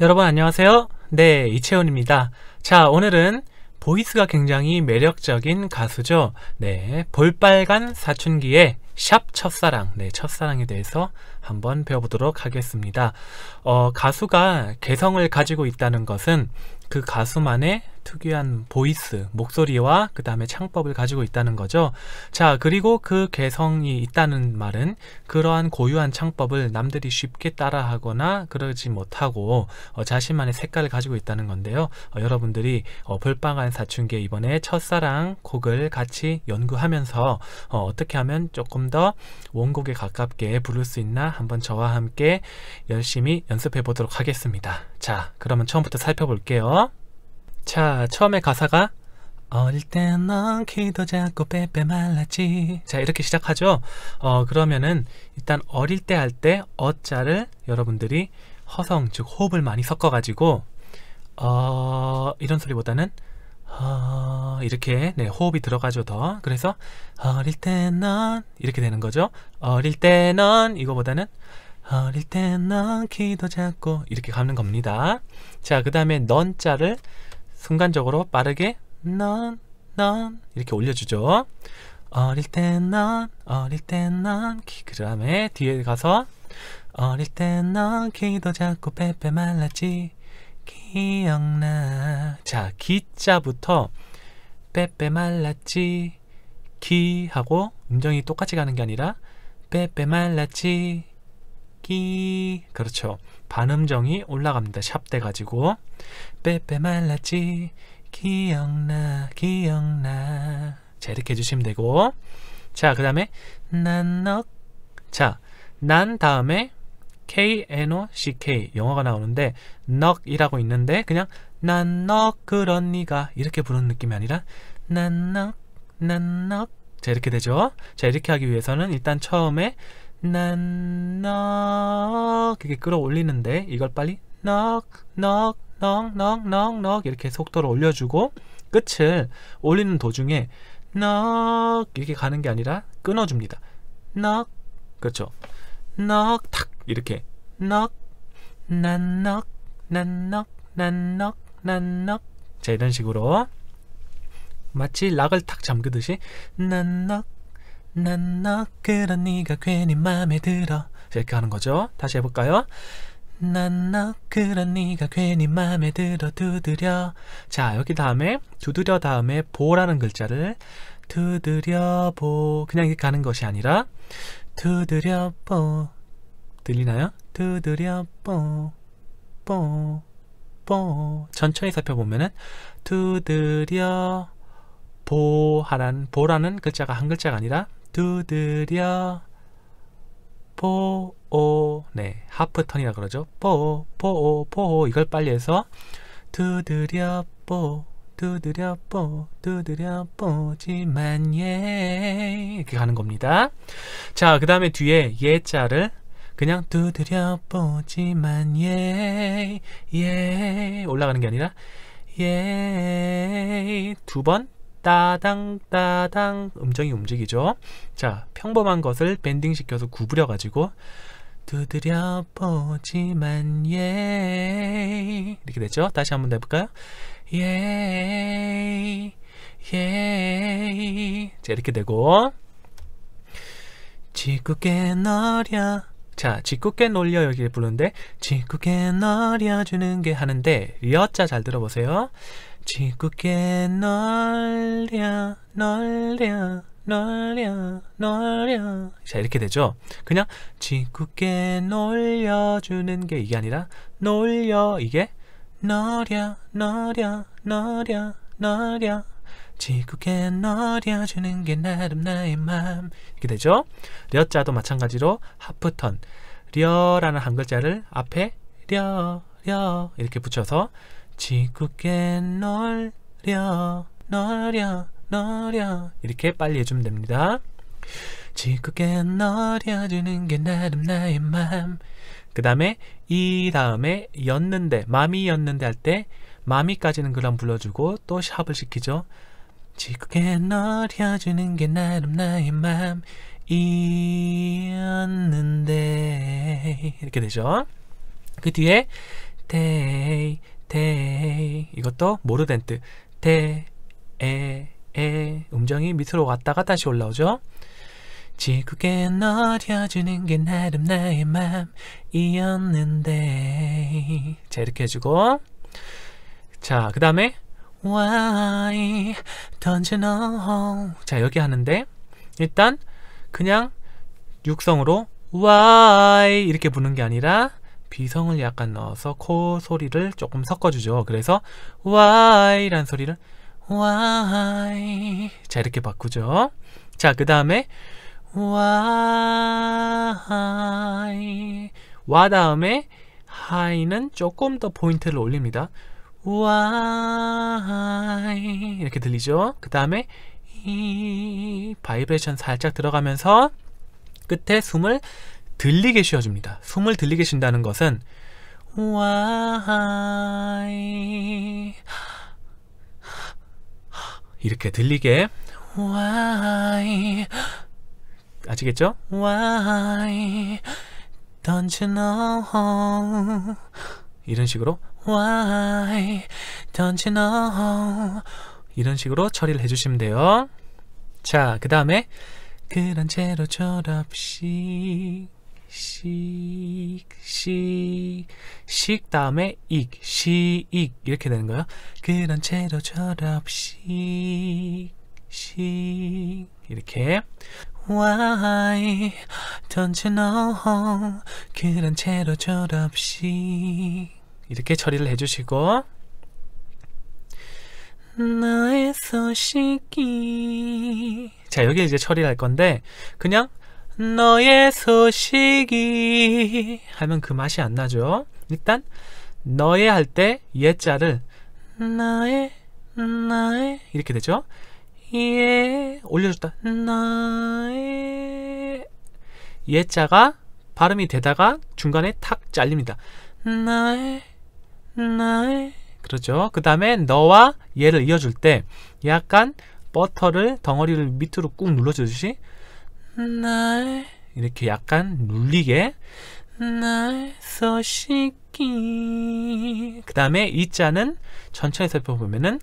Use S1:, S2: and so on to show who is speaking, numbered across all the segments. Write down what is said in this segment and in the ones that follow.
S1: 여러분 안녕하세요. 네, 이채훈입니다. 자, 오늘은 보이스가 굉장히 매력적인 가수죠. 네, 볼빨간 사춘기의 샵 첫사랑, 네, 첫사랑에 대해서 한번 배워보도록 하겠습니다. 어, 가수가 개성을 가지고 있다는 것은 그 가수만의 특유한 보이스, 목소리와 그 다음에 창법을 가지고 있다는 거죠. 자, 그리고 그 개성이 있다는 말은 그러한 고유한 창법을 남들이 쉽게 따라하거나 그러지 못하고 어, 자신만의 색깔을 가지고 있다는 건데요. 어, 여러분들이 어, 볼빵한 사춘기에 이번에 첫사랑 곡을 같이 연구하면서 어, 떻게 하면 조금 더 원곡에 가깝게 부를 수 있나 한번 저와 함께 열심히 연습해 보도록 하겠습니다. 자, 그러면 처음부터 살펴볼게요. 자, 처음에 가사가 어릴 때 넌 키도 작고 빼빼 말랐지 자 이렇게 시작하죠 어 그러면은 일단 어릴 때 할 때 어자를 여러분들이 허성 즉 호흡을 많이 섞어 가지고 어 이런 소리보다는 어 이렇게 네 호흡이 들어가죠 더 그래서 어릴 때넌 이렇게 되는 거죠 어릴 때넌 이거보다는 어릴 때 넌 키도 작고 이렇게 가는 겁니다 자그 다음에 넌 자를 순간적으로 빠르게 넌, 넌 이렇게 올려주죠. 어릴 땐 넌, 어릴 땐넌그 다음에 뒤에 가서 어릴 땐넌 키도 작고 빼빼 말랐지 기억나 자 기자부터 빼빼 말랐지 기 하고 음정이 똑같이 가는 게 아니라 빼빼 말랐지 끼 그렇죠 반음정이 올라갑니다 샵 돼가지고 빼빼 말랐지 기억나 기억나 자 이렇게 해주시면 되고 자그 다음에 난넉 자난 다음에 KNOCK 영어가 나오는데 넉이라고 있는데 그냥 난 넉 그런 니가 이렇게 부르는 느낌이 아니라 난넉 난넉 자 이렇게 되죠 자 이렇게 하기 위해서는 일단 처음에 난넉 이렇게 끌어올리는데 이걸 빨리 넉넉 넉 넉 넉 넉 이렇게 속도를 올려주고 끝을 올리는 도중에 넉 이렇게 가는 게 아니라 끊어줍니다. 넉 그렇죠. 넉 탁 이렇게 넉 난넉 난넉 난넉 난넉 자 이런 식으로 마치 락을 탁 잠그듯이 난넉 난너 그런 네가 괜히 맘에 들어 이렇게 하는 거죠 다시 해볼까요 난 너 그런 네가 괜히 맘에 들어 두드려 자 여기 다음에 두드려 다음에 보라는 글자를 두드려 보 그냥 이렇게 가는 것이 아니라 두드려 보 들리나요? 두드려 뽀뽀 뽀 천천히 살펴보면은 두드려 보하란 보라는 글자가 한 글자가 아니라 두드려 포오 네 하프턴이라 그러죠 포오 포오 포오 이걸 빨리 해서 두드려 뽀 두드려 뽀 두드려 뽀지만 예 이렇게 가는 겁니다 자그 다음에 뒤에 예자를 그냥 두드려 뽀지만 예예 예, 올라가는 게 아니라 예두번 따당 따당 음정이 움직이죠. 자 평범한 것을 밴딩 시켜서 구부려 가지고 두드려 보지만 예 이렇게 됐죠. 다시 한번 해볼까요? 예예자 이렇게 되고 지구게 너려 자, 직궂게 놀려 여기를 부르는데 직궂게 놀려주는 게 하는데 여자잘 들어보세요. 지구게 널려 널려 널려 널려 자 이렇게 되죠 그냥 지구게 놀려주는 게 이게 아니라 놀려 이게 너려 너려 너려 너려 지구게 너려주는 게 나름 나의 맘 이렇게 되죠 려자도 마찬가지로 하프턴 려라는 한 글자를 앞에 려 려 이렇게 붙여서 지극게 널려 널려 널려 이렇게 빨리 해주면 됩니다 지극게 널려주는 게 나름 나의 맘그 다음에 이 다음에 였는데 맘이 였는데 할 때 마미까지는 그럼 불러주고 또 샵을 시키죠 지극게 널려주는 게 나름 나의 맘 이었는데 이렇게 되죠 그 뒤에 d a 때부터 모르덴트 대, 에, 에 음정이 밑으로 왔다가 다시 올라오죠. 지구에 너려주는 게 나름 나의 맘이었는데 자 이렇게 해주고 자 그 다음에 Why don't you know 자 여기 하는데 일단 그냥 육성으로 Why 이렇게 부는 게 아니라 비성을 약간 넣어서 코 소리를 조금 섞어주죠. 그래서 why 란 소리를 why 자 이렇게 바꾸죠. 자 그 다음에 why 와 다음에 high는 조금 더 포인트를 올립니다. why 이렇게 들리죠. 그 다음에 이 바이브레이션 살짝 들어가면서 끝에 숨을 들리게 쉬어줍니다. 숨을 들리게 쉰다는 것은 w h 이렇게 들리게 w h 아시겠죠? why don't you know 이런 식으로 why don't you know 이런 식으로 처리를 해주시면 돼요. 자, 그 다음에 그런 채로 졸업식 식, 식, 식 다음에 익, 식, 이렇게 되는 거예요. 그런 채로 철없이, 식, 이렇게. Why don't you know? 그런 채로 철없이. 이렇게 처리를 해주시고. 나의 소식이. 자, 여기 이제 처리할 건데, 그냥 너의 소식이 하면 그 맛이 안 나죠. 일단 너의 할 때 예자를 나의 나의 이렇게 되죠. 예 올려줬다 나의 예자가 발음이 되다가 중간에 탁 잘립니다. 나의 나의 그렇죠. 그 다음에 너와 얘를 이어줄 때 약간 버터를 덩어리를 밑으로 꾹 눌러주듯이 날 이렇게 약간 눌리게 날 서식이 그 다음에 이 자는 천천히 살펴보면은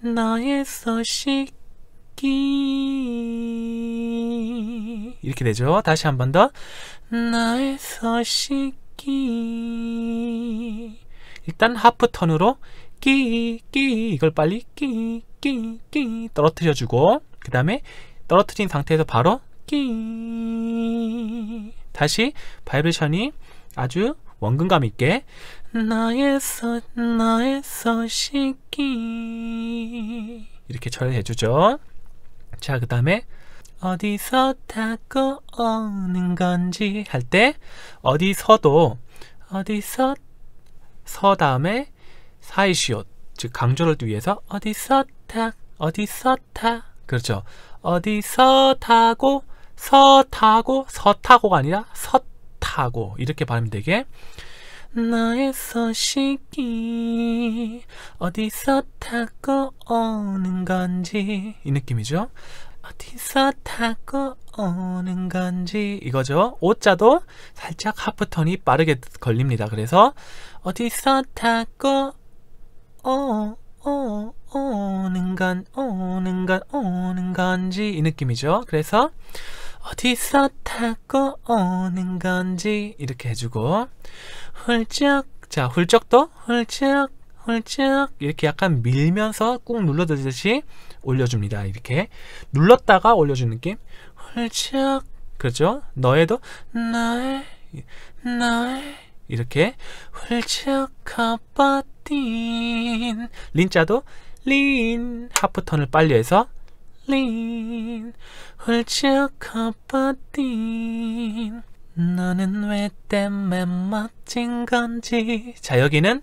S1: 나의 서식이 이렇게 되죠 다시 한 번 더 나의 서식이 일단 하프 턴으로 끼 끼 이걸 빨리 끼 끼 끼 떨어뜨려주고 그 다음에 떨어뜨린 상태에서 바로 끼 다시 바이브레이션이 아주 원근감 있게 나의 소 나의 소식이 이렇게 처리해 주죠. 자, 그 다음에 어디서 타고 오는 건지 할 때 어디서도 어디서 서 다음에 사이시옷 즉 강조를 위해서 어디서 타 어디서 타 그렇죠. 어디서 타고 서 타고 서 타고가 아니라 서 타고 이렇게 발음 되게 나의 소식이 어디서 타고 오는 건지 이 느낌이죠 어디서 타고 오는 건지 이거죠 오자도 살짝 하프톤이 빠르게 걸립니다 그래서 어디서 타고 오오 오는 간 오는 간 오는 간지이 느낌이죠 그래서 어디서 타고 오는 간지 이렇게 해주고 훌쩍 자 훌쩍도 훌쩍 훌쩍 이렇게 약간 밀면서 꾹 눌러드듯이 올려줍니다 이렇게 눌렀다가 올려주는 느낌 훌쩍 그렇죠 너에도 나의 나의 이렇게 훌쩍 가빠딘 린자도 린 하프 턴을 빨리 해서 린 훌쩍 커버딘 너는 왜 때문에 멋진 건지 자 여기는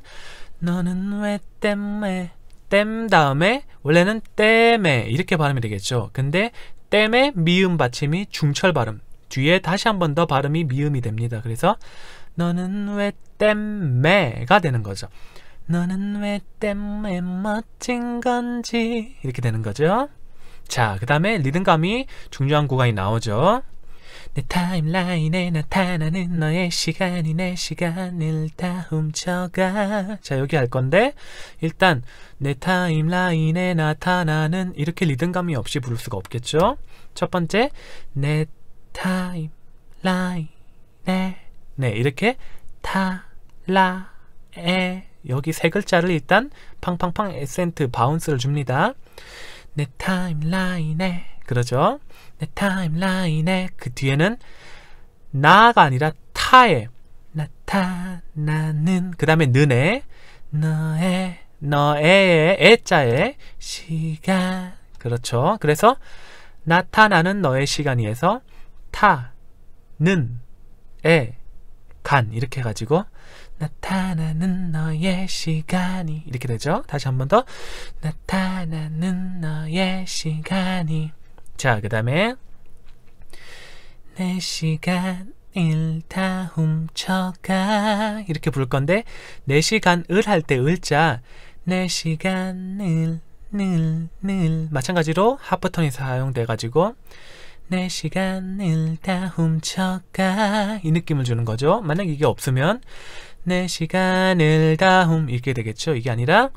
S1: 너는 왜 때문에 땜 다음에 원래는 땜에 이렇게 발음이 되겠죠 근데 땜에 미음 받침이 중철 발음 뒤에 다시 한 번 더 발음이 미음이 됩니다 그래서 너는 왜 땜매가 되는 거죠 너는 왜 때문에 멋진 건지 이렇게 되는 거죠. 자, 그 다음에 리듬감이 중요한 구간이 나오죠. 내 타임라인에 나타나는 너의 시간이 내 시간을 다 훔쳐가 자 여기 할 건데 일단 내 타임라인에 나타나는 이렇게 리듬감이 없이 부를 수가 없겠죠 첫 번째 내 타임라인에 네 이렇게 타라에 여기 세 글자를 일단 팡팡팡 에센트 바운스를 줍니다. 내 타임라인에 그러죠. 내 타임라인에 그 뒤에는 나가 아니라 타에 나타나는 그 다음에 는에 너의 너의 애자에 시간 그렇죠. 그래서 나타나는 너의 시간이에서 타는 에간 이렇게 해가지고 나타나는 너의 시간이 이렇게 되죠. 다시 한 번더 나타나는 너의 시간이 자, 그 다음에 내 시간을 다 훔쳐가 이렇게 부를 건데 내 시간을 할 때 을자 내 시간을 늘늘 마찬가지로 하프톤이 사용돼 가지고 내 시간을 다 훔쳐가 이 느낌을 주는 거죠. 만약 이게 없으면 내 시간을 다훔 이렇게 되겠죠. 이게 아니라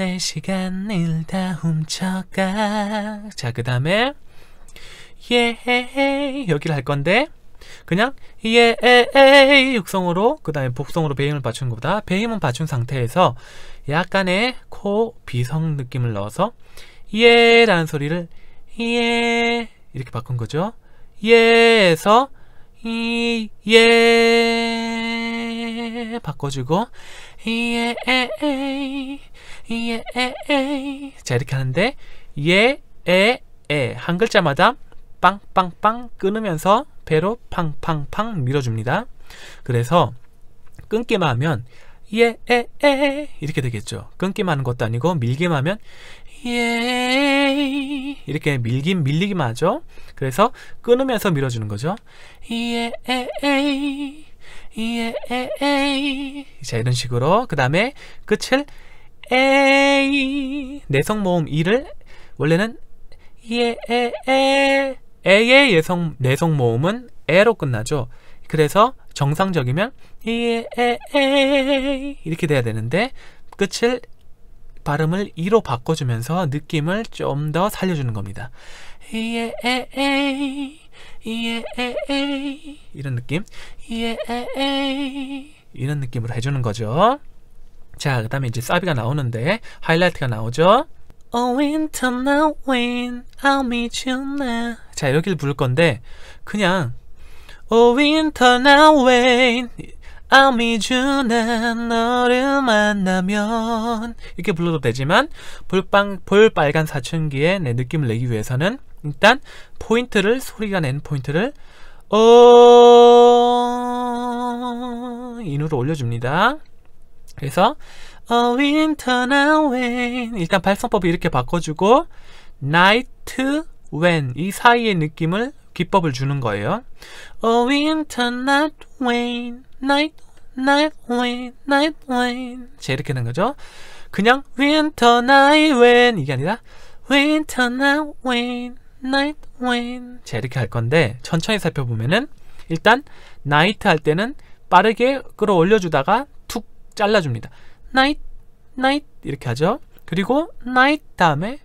S1: 내 시간을 다 훔쳐가 자 그 다음에 예 여기를 할 건데 그냥 예 육성으로 그 다음에 복성으로 배임을 받춘 것보다 배임은 받춘 상태에서 약간의 코 비성 느낌을 넣어서 예라는 소리를 예 이렇게 바꾼 거죠. 예에서 이, 예 바꿔주고 예, 에, 에, 예, 에, 에. 자 이렇게 하는데 예, 에, 에 한 글자마다 빵빵빵 끊으면서 배로 팡팡팡 밀어줍니다. 그래서 끊기만 하면 예, 에, 에 이렇게 되겠죠. 끊기만 하는 것도 아니고 밀기만 하면 예 이렇게 밀긴 밀리기만 하죠. 그래서 끊으면서 밀어주는 거죠. 예 예에에이 자 이런 식으로 그 다음에 끝을 에이 내성 모음 이를 원래는 예에에 에의 예성 내성 모음은 에로 끝나죠 그래서 정상적이면 예에에 이렇게 돼야 되는데 끝을 발음을 이로 바꿔주면서 느낌을 좀 더 살려주는 겁니다. 이런 느낌 이런 느낌으로 해주는 거죠. 자, 그 다음에 이제 사비가 나오는데 하이라이트가 나오죠. Oh, winter now, w h e I'll meet you now. 자, 여기를 부를 건데 그냥 Oh, winter now, w h e i l 주는 e e 너를 만나면 이렇게 불러도 되지만 볼빵, 볼빨간 사춘기의 내 느낌을 내기 위해서는 일단 포인트를 소리가 낸 포인트를 어 인으로 올려줍니다. 그래서 A 어, winter now when 일단 발성법을 이렇게 바꿔주고 night when 이 사이의 느낌을 기법을 주는 거예요. A 어, winter night when night night rain, night rain. 자, 이렇게 되는 거죠. 그냥 winter night rain 이게 아니라 winter night rain, night rain. 자, 이렇게 할 건데 천천히 살펴보면은 일단 night 할 때는 빠르게 끌어올려주다가 툭 잘라줍니다. night, night 이렇게 하죠. 그리고 night 다음에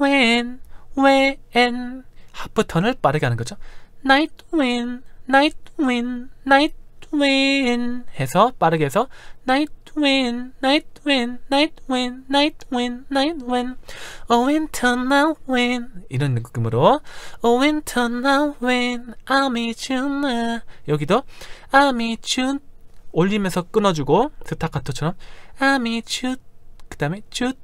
S1: when, when 하프턴을 빠르게 하는 거죠. night when, night when, night when 해서 빠르게 해서 night when night when night when night when night when oh winter now when 이런 느낌으로 oh winter now when I meet you now 여기도 I meet you 올리면서 끊어주고 스타카토처럼 I meet you 그 다음에 shoot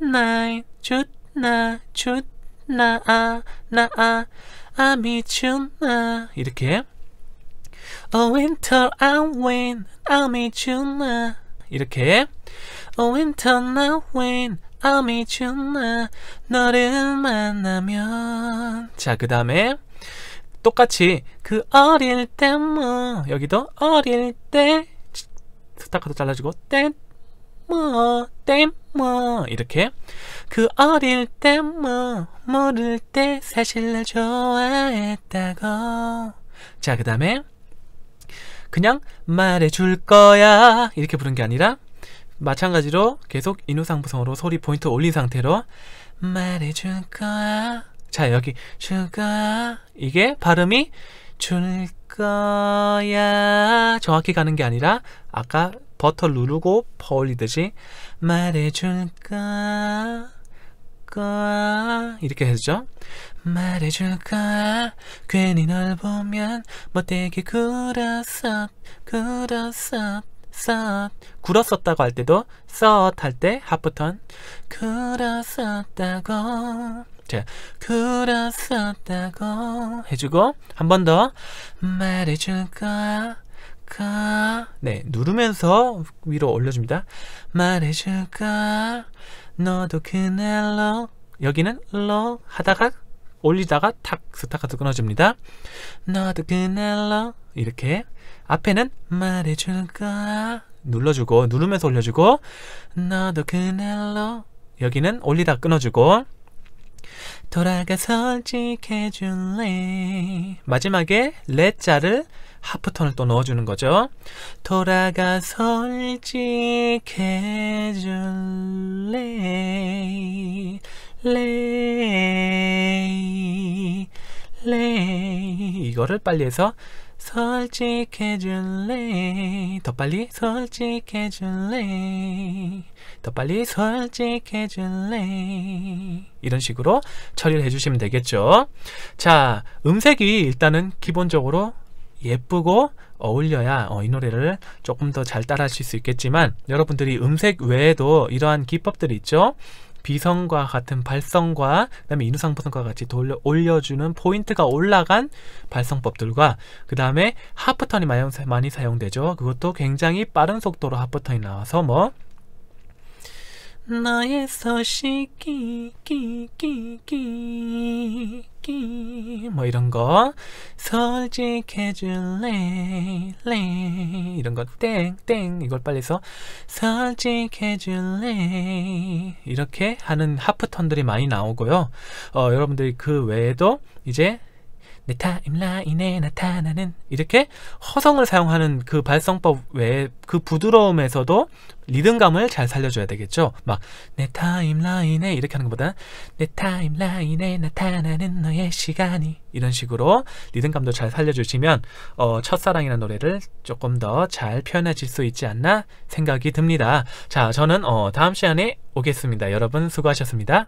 S1: night shoot na shoot 나아 나아 I meet you now 이렇게 o oh, winter I'm when I'll meet you now 이렇게 o oh, winter now when I'll meet you now 너를 만나면 자 그 다음에 똑같이 그 어릴 때 뭐 여기도 어릴 때 스타카도 잘라주고 땜뭐땜뭐 뭐, 이렇게 그 어릴 때뭐 모를 때 사실 날 좋아했다고 자 그 다음에 그냥 말해줄 거야 이렇게 부른 게 아니라 마찬가지로 계속 인후상부성으로 소리 포인트 올린 상태로 말해줄 거야 자 여기 줄 거야 이게 발음이 줄 거야 정확히 가는 게 아니라 아까 버터 누르고 버올리듯이 말해줄 거야 이렇게 해죠 말해줄까 괜히 널 보면 못되게 굴었어 굴었어 굴었었다고 할 때도 썩 할때 하프턴 굴었었다고 자, 굴었었다고 해주고 한 번 더 말해줄 거야 가. 네, 누르면서 위로 올려줍니다. 말해줄 거 너도 그날로 여기는 로 하다가 올리다가 탁 스타카트 끊어집니다. 나도 그날라 이렇게 앞에는 말해줄 거라 눌러주고 누르면서 올려주고 나도 그날로 여기는 올리다 끊어주고 돌아가 솔직해줄래 마지막에 레자를 하프톤을 또 넣어주는 거죠 돌아가 솔직해줄래 레이 레이 이거를 빨리 해서 솔직해줄래 더 빨리 솔직해줄래 더 빨리 솔직해줄래 이런 식으로 처리를 해주시면 되겠죠 자 음색이 일단은 기본적으로 예쁘고 어울려야 어, 이 노래를 조금 더 잘 따라 하실 수 있겠지만 여러분들이 음색 외에도 이러한 기법들이 있죠 비성과 같은 발성과 그다음에 인후상부성과 같이 돌려 올려주는 포인트가 올라간 발성법들과 그다음에 하프턴이 많이 사용되죠. 그것도 굉장히 빠른 속도로 하프턴이 나와서 뭐 나의 소식이 끼끼끼끼 뭐 이런 거 솔직해줄래 레 이런 거 땡땡 이걸 빨리 해서 솔직해줄래 이렇게 하는 하프 턴들이 많이 나오고요 어, 여러분들이 그 외에도 이제 내 타임라인에 네, 나타나는 이렇게 허성을 사용하는 그 발성법 외에 그 부드러움에서도 리듬감을 잘 살려줘야 되겠죠. 막 내 타임라인에 네 이렇게 하는 것보다 내 타임라인에 네, 나타나는 너의 시간이 이런 식으로 리듬감도 잘 살려주시면 어, 첫사랑이라는 노래를 조금 더 잘 표현하실 수 있지 않나 생각이 듭니다. 자, 저는 어, 다음 시간에 오겠습니다. 여러분 수고하셨습니다.